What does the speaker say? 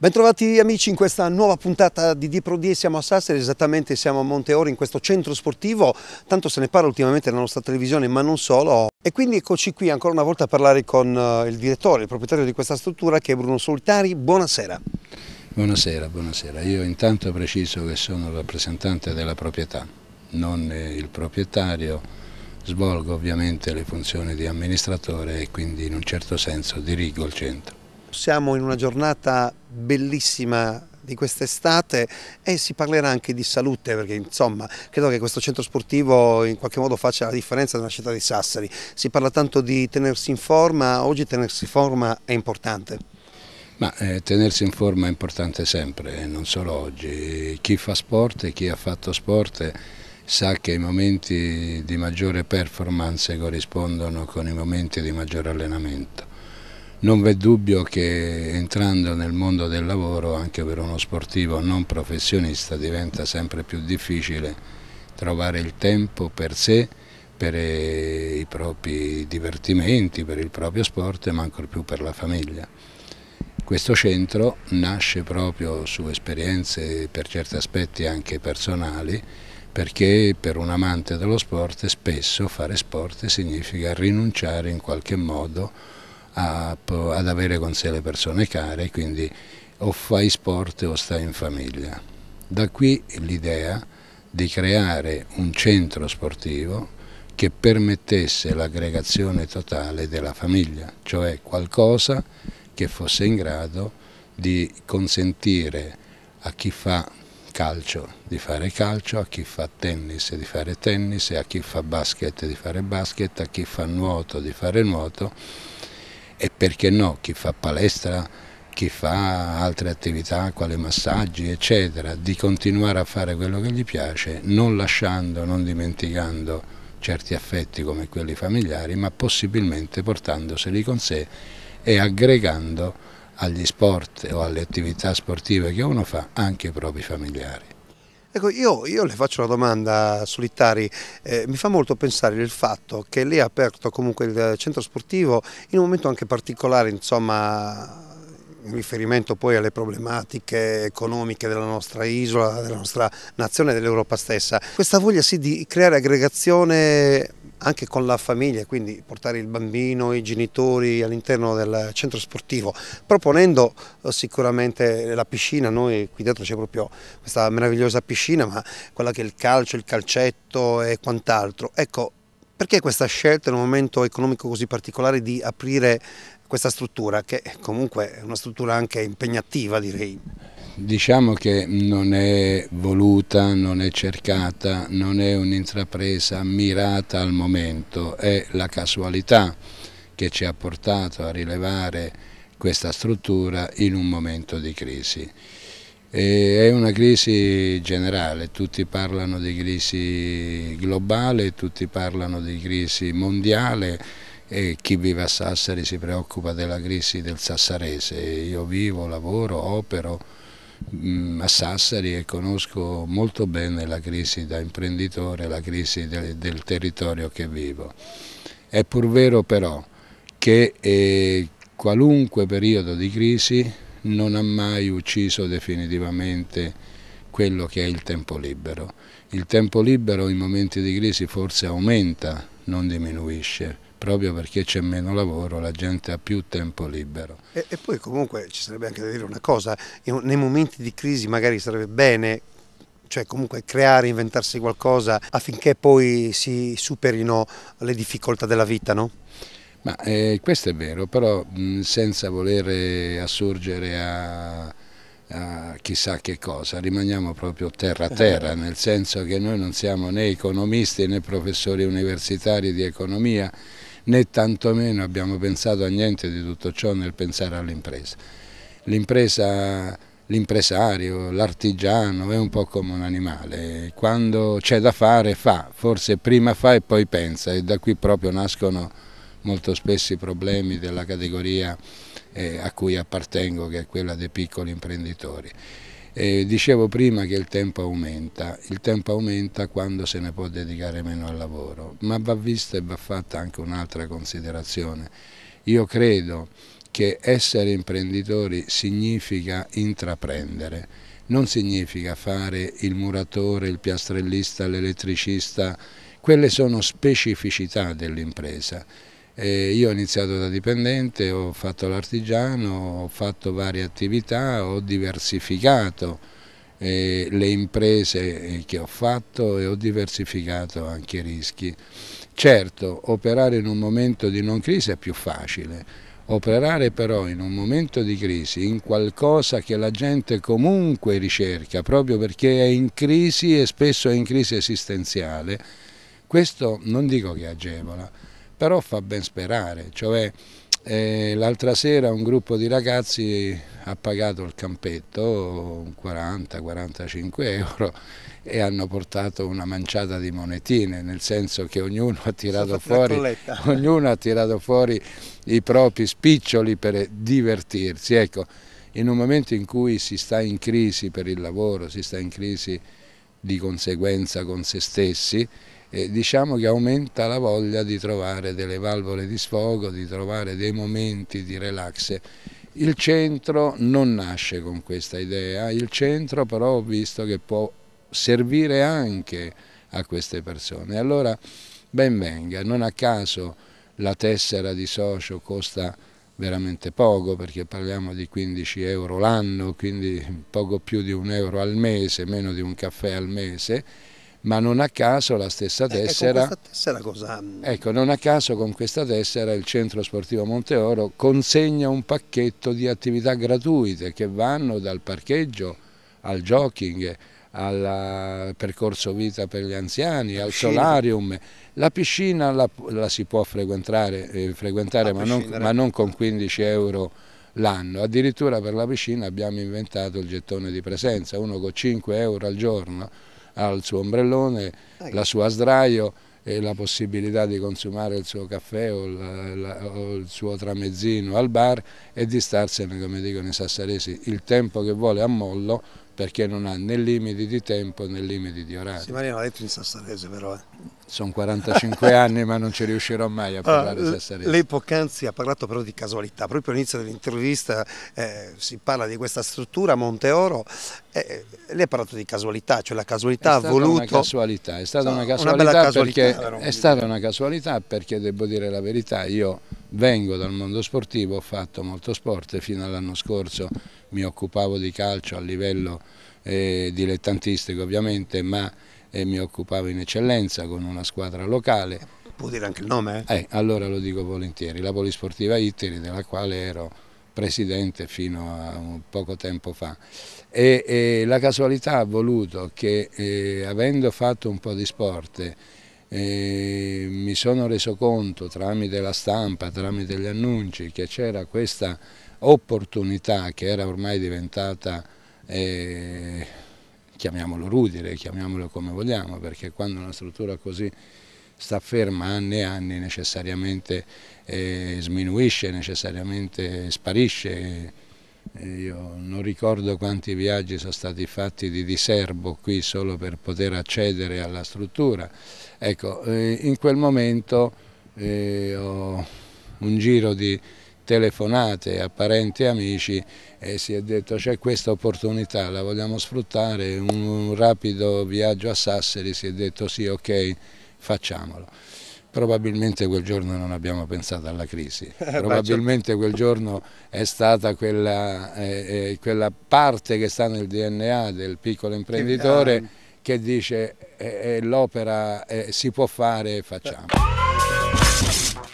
Bentrovati amici in questa nuova puntata di Pro Die, siamo a Sassari, esattamente siamo a Monte Monteori in questo centro sportivo, tanto se ne parla ultimamente nella nostra televisione ma non solo. E quindi eccoci qui ancora una volta a parlare con eh, il direttore, il proprietario di questa struttura che è Bruno Solitari, buonasera. Buonasera, buonasera. Io intanto preciso che sono il rappresentante della proprietà, non il proprietario, svolgo ovviamente le funzioni di amministratore e quindi in un certo senso dirigo il centro. Siamo in una giornata bellissima di quest'estate e si parlerà anche di salute perché insomma credo che questo centro sportivo in qualche modo faccia la differenza nella città di Sassari. Si parla tanto di tenersi in forma, oggi tenersi in forma è importante. Ma eh, tenersi in forma è importante sempre, eh, non solo oggi. Chi fa sport e chi ha fatto sport sa che i momenti di maggiore performance corrispondono con i momenti di maggiore allenamento. Non v'è dubbio che entrando nel mondo del lavoro anche per uno sportivo non professionista diventa sempre più difficile trovare il tempo per sé, per eh, i propri divertimenti, per il proprio sport ma ancor più per la famiglia. Questo centro nasce proprio su esperienze per certi aspetti anche personali perché per un amante dello sport spesso fare sport significa rinunciare in qualche modo a a, ad avere con sé le persone care, quindi o fai sport o stai in famiglia. Da qui l'idea di creare un centro sportivo che permettesse l'aggregazione totale della famiglia, cioè qualcosa che fosse in grado di consentire a chi fa calcio di fare calcio, a chi fa tennis di fare tennis, a chi fa basket di fare basket, a chi fa nuoto di fare nuoto e perché no, chi fa palestra, chi fa altre attività, quali massaggi eccetera, di continuare a fare quello che gli piace, non lasciando, non dimenticando certi affetti come quelli familiari, ma possibilmente portandoseli con sé e aggregando agli sport o alle attività sportive che uno fa anche i propri familiari. Ecco, io, io, le faccio una domanda, Solitari, eh, mi fa molto pensare il fatto che lei ha aperto comunque il centro sportivo in un momento anche particolare, insomma, in riferimento poi alle problematiche economiche della nostra isola, della nostra nazione, dell'Europa stessa, questa voglia sì di creare aggregazione anche con la famiglia, quindi portare il bambino, i genitori all'interno del centro sportivo, proponendo eh, sicuramente la piscina, noi qui dentro c'è proprio questa meravigliosa piscina, ma quella che è il calcio, il calcetto e quant'altro. Ecco, perché questa scelta in un momento economico così particolare di aprire questa struttura, che comunque è una struttura anche impegnativa direi? Diciamo che non è voluta, non è cercata, non è un'intrapresa mirata al momento, è la casualità che ci ha portato a rilevare questa struttura in un momento di crisi. E è una crisi generale, tutti parlano di crisi globale, tutti parlano di crisi mondiale e chi vive a Sassari si preoccupa della crisi del sassarese, io vivo, lavoro, opero Mm, a Sassari e conosco molto bene la crisi da imprenditore, la crisi del, del territorio che vivo. È pur vero però che eh, qualunque periodo di crisi non ha mai ucciso definitivamente quello che è il tempo libero. Il tempo libero in momenti di crisi forse aumenta, non diminuisce proprio perché c'è meno lavoro, la gente ha più tempo libero. E, e poi comunque ci sarebbe anche da dire una cosa, nei momenti di crisi magari sarebbe bene cioè comunque creare, inventarsi qualcosa affinché poi si superino le difficoltà della vita, no? Ma eh, questo è vero, però mh, senza voler assurgere a, a, chissà che cosa, rimaniamo proprio terra a terra, nel senso che noi non siamo né economisti né professori universitari di economia, né tantomeno abbiamo pensato a niente di tutto ciò nel pensare all'impresa. L'impresa l'impresario, l'artigiano, è un po' come un animale, quando c'è da fare fa, forse prima fa e poi pensa e da qui proprio nascono molto spesso i problemi della categoria eh, a cui appartengo che è quella dei piccoli imprenditori. Eh, dicevo prima che il tempo aumenta, il tempo aumenta quando se ne può dedicare meno al lavoro, ma va vista e va fatta anche un'altra considerazione. Io credo che essere imprenditori significa intraprendere, non significa fare il muratore, il piastrellista, l'elettricista, quelle sono specificità dell'impresa. E io ho iniziato da dipendente, ho fatto l'artigiano, ho fatto varie attività, ho diversificato le imprese che ho fatto e ho diversificato anche i rischi. Certo, operare in un momento di non crisi è più facile, operare però in un momento di crisi in qualcosa che la gente comunque ricerca proprio perché è in crisi e spesso è in crisi esistenziale, questo non dico che agevola, però fa ben sperare, cioè eh, l'altra sera un gruppo di ragazzi ha pagato il campetto 40-45 euro e hanno portato una manciata di monetine, nel senso che ognuno ha tirato, fuori, ognuno ha tirato fuori, i propri spiccioli per divertirsi. Ecco, in un momento in cui si sta in crisi per il lavoro, si sta in crisi di conseguenza con se stessi, eh, diciamo che aumenta la voglia di trovare delle valvole di sfogo, di trovare dei momenti di relax. Il centro non nasce con questa idea, il centro però ho visto che può servire anche a queste persone. Allora ben venga, non a caso la tessera di socio costa veramente poco perché parliamo di 15 euro l'anno, quindi poco più di un euro al mese, meno di un caffè al mese ma non a caso la stessa tessera, eh, ecco, tessera cosa... Mm. ecco, non a caso con questa tessera il centro sportivo Monteoro consegna un pacchetto di attività gratuite che vanno dal parcheggio al jogging al eh, percorso vita per gli anziani, la al piscina. solarium. La piscina la, la si può frequentare, eh, frequentare ma, non, ma, non, eh. con 15 euro l'anno. Addirittura per la piscina abbiamo inventato il gettone di presenza, uno con 5 euro al giorno ha il suo ombrellone, la sua sdraio e la possibilità di consumare il suo caffè o, la, la, o, il suo tramezzino al bar e di starsene, come dicono i sassaresi, il tempo che vuole a mollo perché non ha né limiti di tempo né limiti di orario. Sì, Marino ha detto in sassarese però. Eh. Sono 45 anni ma non ci riuscirò mai a parlare allora, ah, sassarese. Lei poc'anzi ha parlato però di casualità, proprio all'inizio dell'intervista eh, si parla di questa struttura Monteoro, eh, eh, lei ha parlato di casualità, cioè la casualità ha voluto... Una casualità, è stata no, una casualità, una casualità perché casualità, è stata una casualità perché devo dire la verità, io vengo dal mondo sportivo, ho fatto molto sport fino all'anno scorso mi occupavo di calcio a livello eh, dilettantistico ovviamente, ma eh, mi occupavo in eccellenza con una squadra locale. Può dire anche il nome? Eh? eh? allora lo dico volentieri, la Polisportiva Itteri della quale ero presidente fino a poco tempo fa. E, e la casualità ha voluto che eh, avendo fatto un po' di sport e mi sono reso conto tramite la stampa, tramite gli annunci, che c'era questa opportunità che era ormai diventata, eh, chiamiamolo rudire, chiamiamolo come vogliamo, perché quando una struttura così sta ferma anni e anni necessariamente eh, sminuisce, necessariamente sparisce. Io non ricordo quanti viaggi sono stati fatti di diserbo qui solo per poter accedere alla struttura. Ecco, in quel momento eh, ho un giro di telefonate a parenti e amici e si è detto c'è questa opportunità, la vogliamo sfruttare, un rapido viaggio a Sassari, si è detto sì ok facciamolo. Probabilmente quel giorno non abbiamo pensato alla crisi, probabilmente certo. quel giorno è stata quella, eh, eh, quella parte che sta nel DNA del piccolo imprenditore ehm. che dice eh, eh l'opera eh, si può fare, e facciamo.